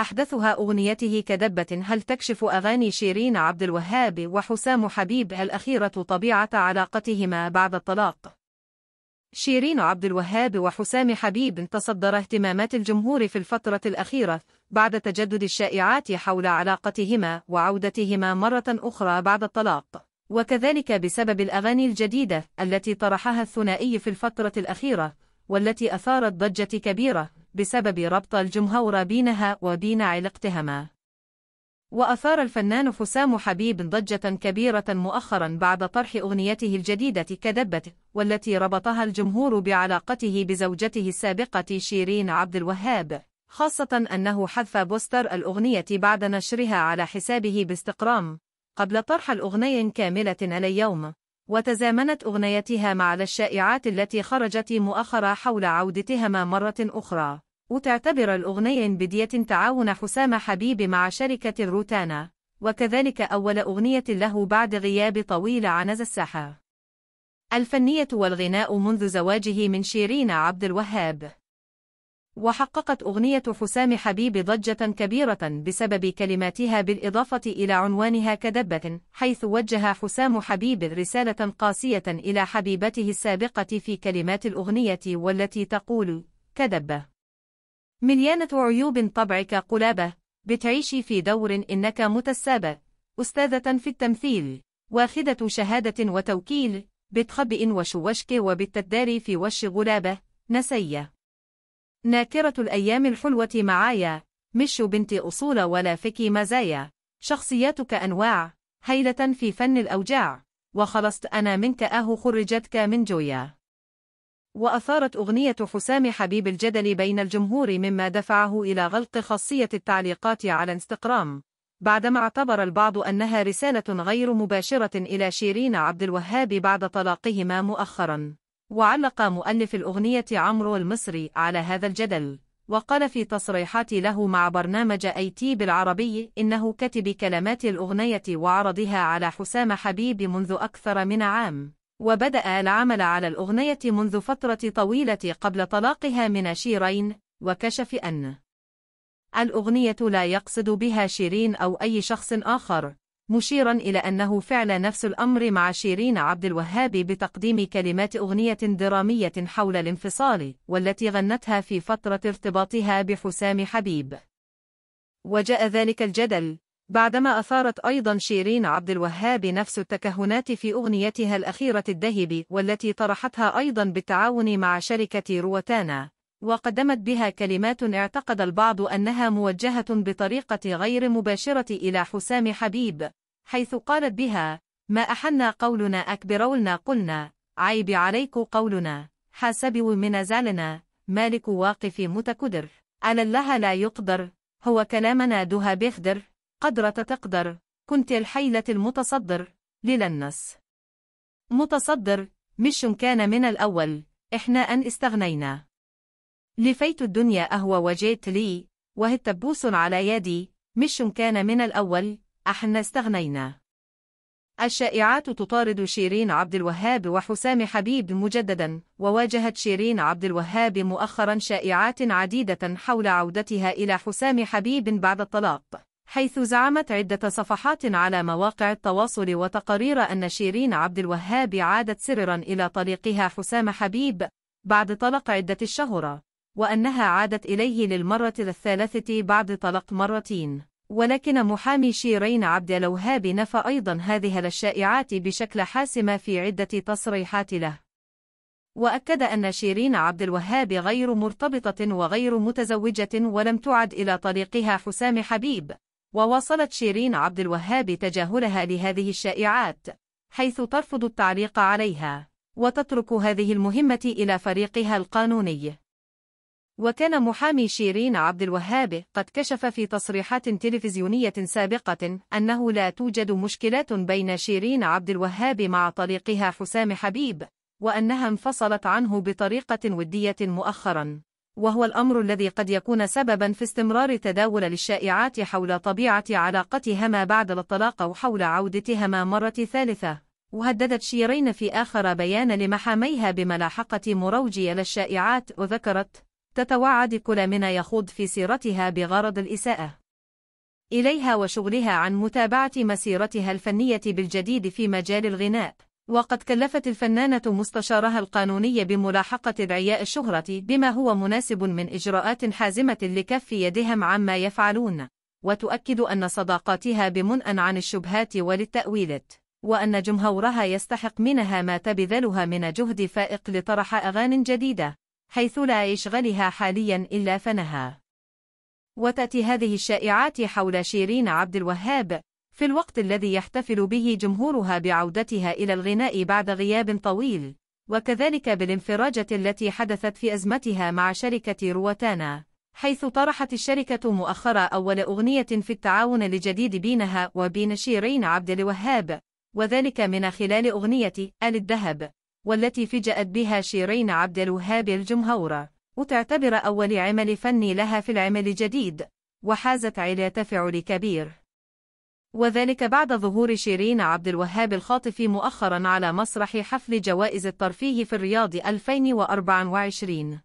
أحدثها أغنيته كدبة هل تكشف أغاني شيرين عبد الوهاب وحسام حبيب الأخيرة طبيعة علاقتهما بعد الطلاق شيرين عبد الوهاب وحسام حبيب تصدر اهتمامات الجمهور في الفترة الأخيرة بعد تجدد الشائعات حول علاقتهما وعودتهما مرة أخرى بعد الطلاق وكذلك بسبب الأغاني الجديدة التي طرحها الثنائي في الفترة الأخيرة والتي أثارت ضجة كبيرة بسبب ربط الجمهور بينها وبين علقتهما وأثار الفنان حسام حبيب ضجة كبيرة مؤخرا بعد طرح أغنيته الجديدة كدبة والتي ربطها الجمهور بعلاقته بزوجته السابقة شيرين عبد الوهاب خاصة أنه حذف بوستر الأغنية بعد نشرها على حسابه باستقرام قبل طرح الأغنية كاملة اليوم وتزامنت أغنيتها مع الشائعات التي خرجت مؤخرا حول عودتهما مرة أخرى وتعتبر الأغنية بدية تعاون حسام حبيب مع شركة الروتانا وكذلك أول أغنية له بعد غياب طويل عن الساحة الفنية والغناء منذ زواجه من شيرين عبد الوهاب وحققت أغنية حسام حبيب ضجة كبيرة بسبب كلماتها بالإضافة إلى عنوانها كدبة حيث وجه حسام حبيب رسالة قاسية إلى حبيبته السابقة في كلمات الأغنية والتي تقول كدبة مليانة عيوب طبعك قلابة بتعيشي في دور إنك متسابة أستاذة في التمثيل واخدة شهادة وتوكيل بتخبئ وشوشك وبالتداري في وش غلابة نسيه ناكرة الأيام الحلوة معايا مش بنتي أصول ولا فيكي مزايا شخصياتك أنواع هيلة في فن الأوجاع وخلصت أنا منك أهو خرجتك من جويا وأثارت أغنية حسام حبيب الجدل بين الجمهور مما دفعه إلى غلق خاصية التعليقات على انستقرام بعدما اعتبر البعض أنها رسالة غير مباشرة إلى شيرين عبد الوهاب بعد طلاقهما مؤخراً وعلق مؤلف الأغنية عمرو المصري على هذا الجدل وقال في تصريحات له مع برنامج اي تي بالعربي إنه كتب كلمات الأغنية وعرضها على حسام حبيب منذ أكثر من عام وبدأ العمل على الأغنية منذ فترة طويلة قبل طلاقها من شيرين وكشف أن الأغنية لا يقصد بها شيرين أو أي شخص آخر مشيرا إلى أنه فعل نفس الأمر مع شيرين عبد الوهاب بتقديم كلمات أغنية درامية حول الانفصال والتي غنتها في فترة ارتباطها بحسام حبيب وجاء ذلك الجدل بعدما أثارت أيضا شيرين عبد الوهاب نفس التكهنات في أغنيتها الأخيرة الذهبي والتي طرحتها أيضا بالتعاون مع شركة روتانا وقدمت بها كلمات اعتقد البعض أنها موجهة بطريقة غير مباشرة إلى حسام حبيب حيث قالت بها ما أحنا قولنا أكبرولنا قلنا عيب عليك قولنا حاسبوا من زالنا مالك واقف متكدر على الله لا يقدر هو كلامنا دها بيخدر قدرة تقدر كنت الحيلة المتصدر للنس متصدر مش كان من الأول إحنا أن استغنينا لفيت الدنيا أهوى وجئت لي وهي تبوس على يدي مش كان من الأول أحنا استغنينا الشائعات تطارد شيرين عبد الوهاب وحسام حبيب مجددا وواجهت شيرين عبد الوهاب مؤخرا شائعات عديدة حول عودتها إلى حسام حبيب بعد الطلاق حيث زعمت عدة صفحات على مواقع التواصل وتقارير أن شيرين عبد الوهاب عادت سررا إلى طليقها حسام حبيب بعد طلق عدة الشهرة وأنها عادت إليه للمرة الثالثة بعد طلق مرتين ولكن محامي شيرين عبد الوهاب نفى أيضا هذه الشائعات بشكل حاسم في عدة تصريحات له وأكد أن شيرين عبد الوهاب غير مرتبطة وغير متزوجة ولم تعد إلى طليقها حسام حبيب وواصلت شيرين عبد الوهاب تجاهلها لهذه الشائعات حيث ترفض التعليق عليها وتترك هذه المهمة إلى فريقها القانوني وكان محامي شيرين عبد الوهاب قد كشف في تصريحات تلفزيونية سابقة أنه لا توجد مشكلات بين شيرين عبد الوهاب مع طليقها حسام حبيب وأنها انفصلت عنه بطريقة ودية مؤخرا وهو الأمر الذي قد يكون سببا في استمرار تداول للشائعات حول طبيعة علاقتهما بعد الطلاق وحول عودتهما مرة ثالثة وهددت شيرين في آخر بيان لمحاميها بملاحقة مروجي للشائعات وذكرت تتوعد كل من يخوض في سيرتها بغرض الإساءة إليها وشغلها عن متابعة مسيرتها الفنية بالجديد في مجال الغناء وقد كلفت الفنانة مستشارها القانوني بملاحقة رعياء الشهرة بما هو مناسب من إجراءات حازمة لكف يدهم عما يفعلون وتؤكد أن صداقاتها بمنأ عن الشبهات وللتأويلات وأن جمهورها يستحق منها ما تبذلها من جهد فائق لطرح أغان جديدة حيث لا يشغلها حاليا إلا فنها وتأتي هذه الشائعات حول شيرين عبد الوهاب في الوقت الذي يحتفل به جمهورها بعودتها إلى الغناء بعد غياب طويل وكذلك بالانفراجة التي حدثت في أزمتها مع شركة روتانا حيث طرحت الشركة مؤخرا أول أغنية في التعاون الجديد بينها وبين شيرين عبد الوهاب وذلك من خلال أغنية آل الذهب والتي فجأت بها شيرين عبد الوهاب الجمهورة وتعتبر أول عمل فني لها في العمل الجديد وحازت على تفعل كبير وذلك بعد ظهور شيرين عبد الوهاب الخاطفي مؤخرا على مسرح حفل جوائز الترفيه في الرياض 2024